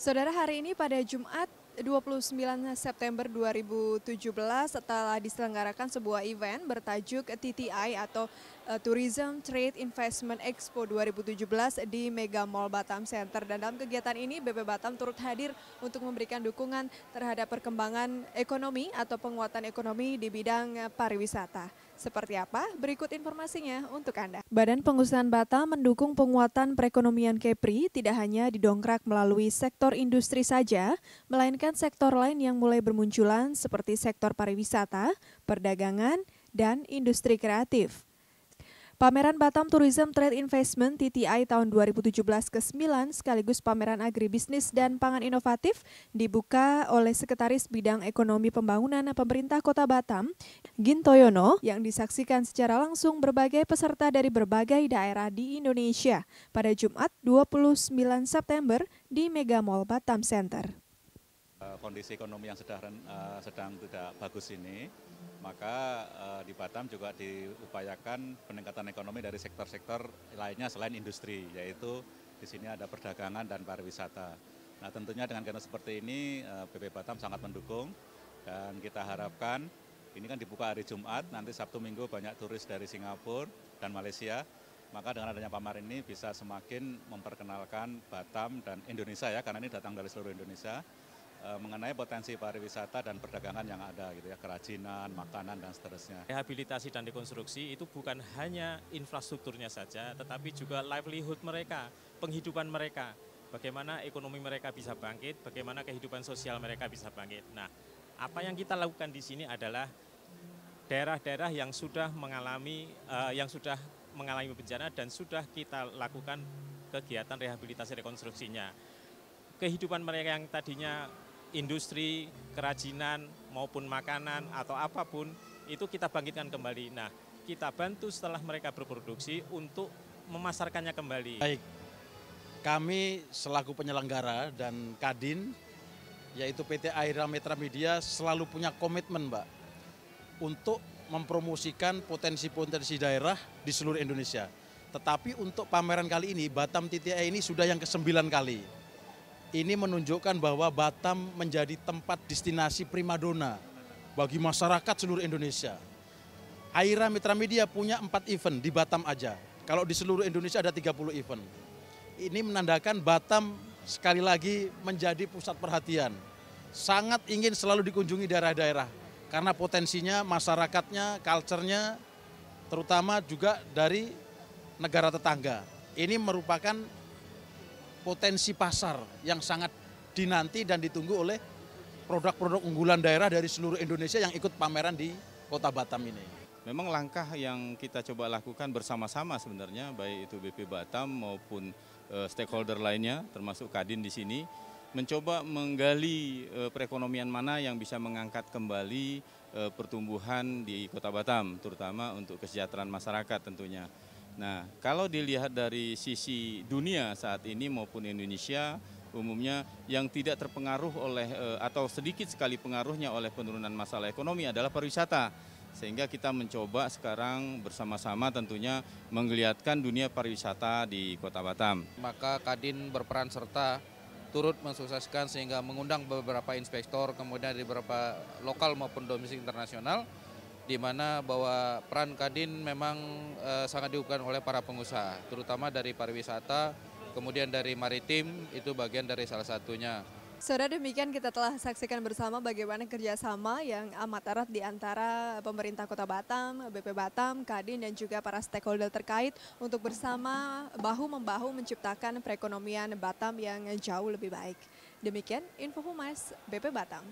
Saudara hari ini pada Jumat 29 September 2017 setelah diselenggarakan sebuah event bertajuk TTI atau eh, Tourism Trade Investment Expo 2017 di Mega Mall Batam Center. Dan dalam kegiatan ini BP Batam turut hadir untuk memberikan dukungan terhadap perkembangan ekonomi atau penguatan ekonomi di bidang eh, pariwisata. Seperti apa? Berikut informasinya untuk Anda. Badan Pengusahaan Batam mendukung penguatan perekonomian Kepri tidak hanya didongkrak melalui sektor industri saja, melainkan sektor lain yang mulai bermunculan seperti sektor pariwisata, perdagangan, dan industri kreatif. Pameran Batam Tourism Trade Investment TTI tahun 2017 ke-9 sekaligus pameran agribisnis dan pangan inovatif dibuka oleh Sekretaris Bidang Ekonomi Pembangunan Pemerintah Kota Batam, Gintoyono yang disaksikan secara langsung berbagai peserta dari berbagai daerah di Indonesia pada Jumat 29 September di Mega Mall Batam Center. Eh, kondisi ekonomi yang sedang, eh, sedang tidak bagus ini, maka eh, di Batam juga diupayakan peningkatan ekonomi dari sektor-sektor lainnya selain industri, yaitu di sini ada perdagangan dan pariwisata. Nah tentunya dengan kena seperti ini, BP Batam sangat mendukung dan kita harapkan ini kan dibuka hari Jumat, nanti Sabtu Minggu banyak turis dari Singapura dan Malaysia. Maka dengan adanya pamer ini bisa semakin memperkenalkan Batam dan Indonesia ya, karena ini datang dari seluruh Indonesia e, mengenai potensi pariwisata dan perdagangan yang ada gitu ya, kerajinan, makanan dan seterusnya. Rehabilitasi dan rekonstruksi itu bukan hanya infrastrukturnya saja, tetapi juga livelihood mereka, penghidupan mereka, bagaimana ekonomi mereka bisa bangkit, bagaimana kehidupan sosial mereka bisa bangkit. Nah, apa yang kita lakukan di sini adalah daerah-daerah yang sudah mengalami uh, yang sudah mengalami bencana dan sudah kita lakukan kegiatan rehabilitasi rekonstruksinya. Kehidupan mereka yang tadinya industri, kerajinan maupun makanan atau apapun itu kita bangkitkan kembali. Nah, kita bantu setelah mereka berproduksi untuk memasarkannya kembali. Baik. Kami selaku penyelenggara dan Kadin yaitu PT Aira Metra Media selalu punya komitmen Mbak untuk mempromosikan potensi-potensi daerah di seluruh Indonesia. Tetapi untuk pameran kali ini Batam TTI ini sudah yang kesembilan kali. Ini menunjukkan bahwa Batam menjadi tempat destinasi primadona bagi masyarakat seluruh Indonesia. Aira Mitra Media punya empat event di Batam aja. Kalau di seluruh Indonesia ada 30 event. Ini menandakan Batam sekali lagi menjadi pusat perhatian. Sangat ingin selalu dikunjungi daerah-daerah karena potensinya, masyarakatnya, culture-nya, terutama juga dari negara tetangga. Ini merupakan potensi pasar yang sangat dinanti dan ditunggu oleh produk-produk unggulan daerah dari seluruh Indonesia yang ikut pameran di Kota Batam ini. Memang langkah yang kita coba lakukan bersama-sama sebenarnya baik itu BP Batam maupun Eh, stakeholder lainnya, termasuk Kadin di sini, mencoba menggali eh, perekonomian mana yang bisa mengangkat kembali eh, pertumbuhan di Kota Batam, terutama untuk kesejahteraan masyarakat tentunya. Nah, kalau dilihat dari sisi dunia saat ini maupun Indonesia, umumnya yang tidak terpengaruh oleh atau sedikit sekali pengaruhnya oleh penurunan masalah ekonomi adalah pariwisata sehingga kita mencoba sekarang bersama-sama tentunya menggeliatkan dunia pariwisata di Kota Batam. Maka Kadin berperan serta turut mensukseskan sehingga mengundang beberapa inspektor kemudian dari beberapa lokal maupun domestik internasional di mana bahwa peran Kadin memang e, sangat diukur oleh para pengusaha terutama dari pariwisata kemudian dari maritim itu bagian dari salah satunya. Saudara demikian kita telah saksikan bersama bagaimana kerjasama yang amat erat di antara pemerintah Kota Batam, BP Batam, Kadin dan juga para stakeholder terkait untuk bersama bahu-membahu menciptakan perekonomian Batam yang jauh lebih baik. Demikian Info Humas BP Batam.